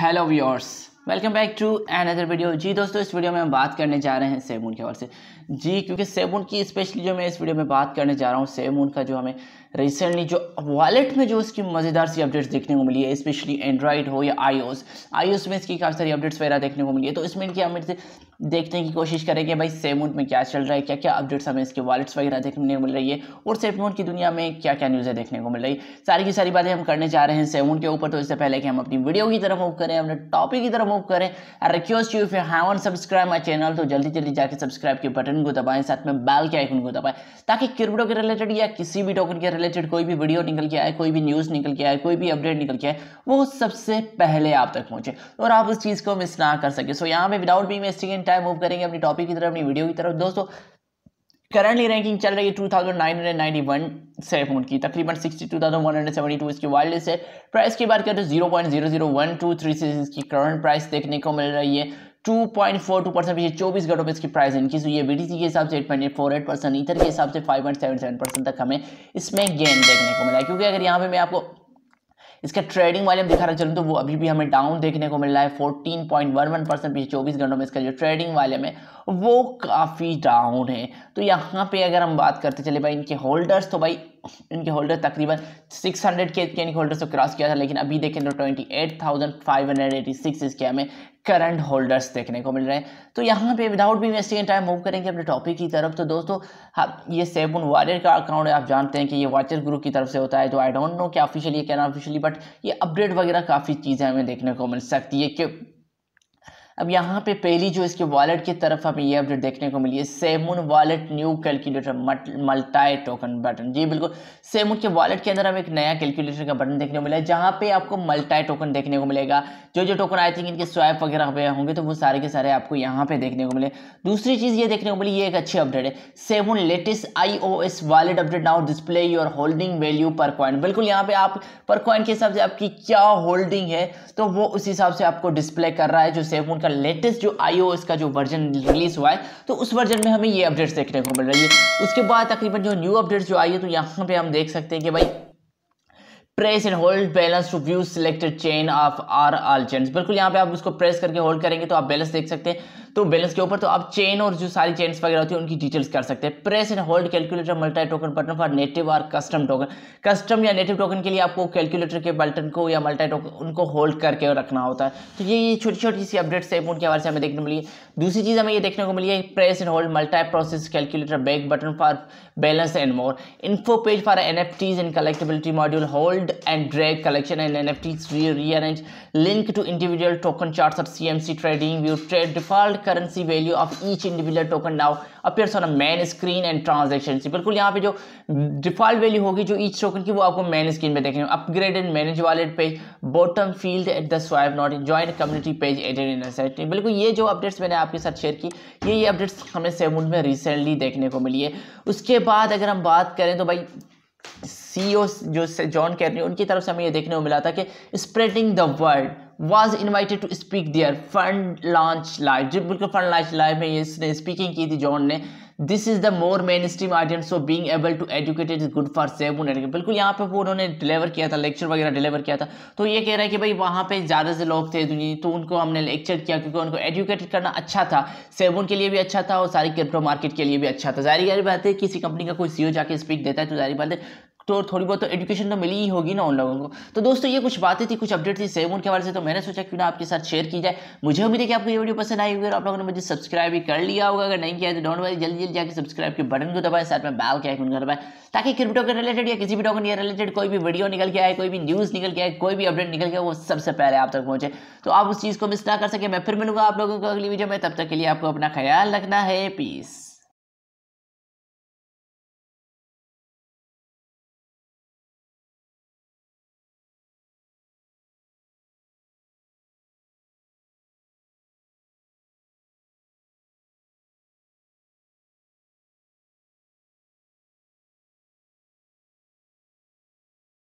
hello viewers welcome back to another video जी दोस्तों इस वीडियो में हम बात करने जा रहे हैं सैमून के हवाले से जी क्योंकि सेवन की स्पेशली जो मैं इस वीडियो में बात करने जा रहा हूँ सेवन का जो हमें रिसेंटली जो वॉलेट में जो इसकी मज़ेदार सी अपडेट्स देखने को मिली है स्पेशली एंड्रॉइड हो या आईओस आईओस में इसकी काफ़ी सारी अपडेट्स वगैरह देखने को मिली है तो इसमें इनकी हम देखने की कोशिश करेंगे भाई सेवन में क्या चल रहा है क्या क्या अपडेट्स हमें इसके वॉलेट्स वगैरह देखने को मिल रही है और सेवन की दुनिया में क्या क्या न्यूज़ें देखने को मिल रही है सारी की सारी बातें हम करने जा रहे हैं सेवन के ऊपर तो इससे पहले कि हम अपनी वीडियो की तरफ मूव करें अपने टॉपिक की तरफ मूव करें request you if you haven't subscribe my channel तो जल्दी जल्दी जाकर सब्सक्राइब के बटन आइकन को दबाएं साथ में बैल के आइकन को दबाएं ताकि क्रिप्टो के रिलेटेड या किसी भी टोकन के रिलेटेड कोई भी वीडियो निकल के आए कोई भी न्यूज़ निकल के आए कोई भी अपडेट निकल के आए वो सबसे पहले आप तक पहुंचे और आप उस चीज़ को मिस ना कर सके सो यहाँ पे without be wasting in time move करेंगे अपनी टॉपिक की तरफ अपनी वीडियो की तरफ दोस्तों करंटली रैंकिंग चल रही है 2991 सेफोन की तकरीबन 62,172 इसकी वाइल्ड है प्राइस की बात करें तो zero zero zero point one two three six इसकी करंट प्राइस देखने को मिल रही है 2.42 परसेंट पिछले 24 घंटों में इसकी प्राइस इनकी हुई है बीटीसी के हिसाब से 8.48 परसेंट ईथर के हिसाब से 5.77 परसेंट तक हमें इसमें गेन देखने को मिला है क्योंकि अगर यहाँ पे मैं आपको इसका ट्रेडिंग वॉल्यूम दिखा रहा चलूँ तो वो अभी भी हमें डाउन देखने को मिल रहा है fourteen point one one percent पिछले चौबीस घंटों में इसका जो ट्रेडिंग वॉल्यूम है वो काफ़ी डाउन है तो यहाँ पे अगर हम बात करते चले भाई इनके होल्डर्स तो भाई इनके होल्डर तकरीबन 600 के इनके होल्डर्स को क्रॉस किया था लेकिन अभी देखें तो 28,586 इसके हमें करंट होल्डर्स देखने को मिल रहे हैं तो यहाँ पे विदाउट भी वेस्टिंग टाइम मूव करेंगे अपने टॉपिक की तरफ तो दोस्तों हाँ ये सेबुन वॉरियर का अकाउंट है आप जानते हैं कि ये वाचर ग्रुप की तरफ से होता है तो आई डोंट नो क्या ऑफिशियली क्या ऑफिशियली बट ये अपडेट वगैरह काफ़ी चीज़ें हमें देखने को मिल सकती है कि अब यहाँ पे पहली जो इसके वॉलेट की तरफ हमें ये अपडेट देखने को मिली है SafeMoon wallet new calculator multi token button जी बिल्कुल सेमुन के वॉलेट के अंदर हमें एक नया कैलकुलेटर का बटन देखने को मिला है जहाँ पे आपको मल्टाई टोकन देखने को मिलेगा जो जो टोकन आई थिंक इनके स्वैप वगैरह हुए होंगे तो वो सारे के सारे आपको यहाँ पे देखने को मिले दूसरी चीज़ ये देखने को मिली ये एक अच्छी अपडेट है SafeMoon latest I O S wallet update now display your holding value पर कॉइन बिल्कुल यहाँ पे आप पर कॉइन के हिसाब से आपकी क्या होल्डिंग है तो वो उस हिसाब से आपको डिस्प्ले कर रहा है जो सेमुन का का लेटेस्ट जो आईओ का जो वर्जन रिलीज हुआ है तो उस वर्जन में हमें ये अपडेट्स देखने को मिल रही है उसके बाद तकरीबन जो न्यू अपडेट्स जो आई है तो यहाँ पे हम देख सकते हैं कि भाई press and hold balance to view selected chain of or all chain बिल्कुल यहाँ पे आप उसको प्रेस करके होल्ड करेंगे तो आप बैलेंस देख सकते हैं तो बैलेंस के ऊपर तो आप चेन और जो सारी चेन्स वगैरह होती है उनकी डिटेल्स कर सकते हैं press and hold calculator multi token button for native और कस्टम टोकन कस्टम या नेटिव टोकन के लिए आपको कैलकुलेटर के बटन को या मल्टी टोकन उनको होल्ड करके रखना होता है तो ये छोटी छोटी सी अपडेट्स है उनके हवाले से हमें देखने को मिली दूसरी चीज़ हमें ये देखने को मिली है press and hold multi process calculator back button for balance and more info page for N F Ts and collectibility module hold and drag collection and N F Ts rearrange link to individual token chart C M C trading view trade default total currency value of each individual token now appears on a main screen and transactions बिल्कुल यहाँ पे जो default value होगी जो each token की वो आपको main screen पे देखेंगे upgrade and manage wallet page bottom field at the swipe not join community page added in site बिल्कुल ये जो अपडेट्स मैंने आपके साथ शेयर की ये ये अपडेट्स हमें सेवन में रिसेंटली देखने को मिली है उसके बाद अगर हम बात करें तो भाई सीईओ e जो जॉन कैरनी उनकी तरफ से हमें यह देखने को मिला था कि spreading the world was invited to speak their fund launch live जो बिल्कुल फंड लॉन्च लाइव में इसने स्पीकिंग की थी जॉन ने this is the more mainstream audience so being able to educate is good for save बिल्कुल यहाँ पे वो उन्होंने डिलीवर किया था लेक्चर वगैरह डिलीवर किया था तो ये कह रहा है कि भाई वहाँ पे ज़्यादा से लोग थे दुनिया तो उनको हमने लेक्चर किया क्योंकि उनको एजुकेटेड करना अच्छा था सेवन के लिए भी अच्छा था और सारी क्रिप्टो मार्केट के लिए भी अच्छा था जारी जारी बात है किसी कंपनी का कोई सी e जाके स्पीक देता है तो जारी बात है तो थोड़ी बहुत तो एजुकेशन तो मिली ही होगी ना उन लोगों को तो दोस्तों ये कुछ बातें थी कुछ अपडेट थी सेवन के बारे से तो मैंने सोचा क्यों ना आपके साथ शेयर की जाए मुझे उम्मीद है कि आपको ये वीडियो पसंद आई होगी और आप लोगों ने मुझे सब्सक्राइब भी कर लिया होगा अगर नहीं किया तो डोंट वरी जल्दी जल्दी जाकर सब्सक्राइब के बटन को दबाए साथ में बैल के आइकन को ताकि क्रिप्टो के रिलेटेड या किसी भी टोकन के रिलेटेड कोई भी वीडियो निकल के आए कोई भी न्यूज़ निकल के आए कोई भी अपडेट निकल के वो सबसे पहले आप तक पहुंचे तो आप उस चीज़ को मिस ना कर सके मैं फिर मिलूंगा आप लोगों को अगली वीडियो में तब तक के लिए आपको अपना ख्याल रखना है पीस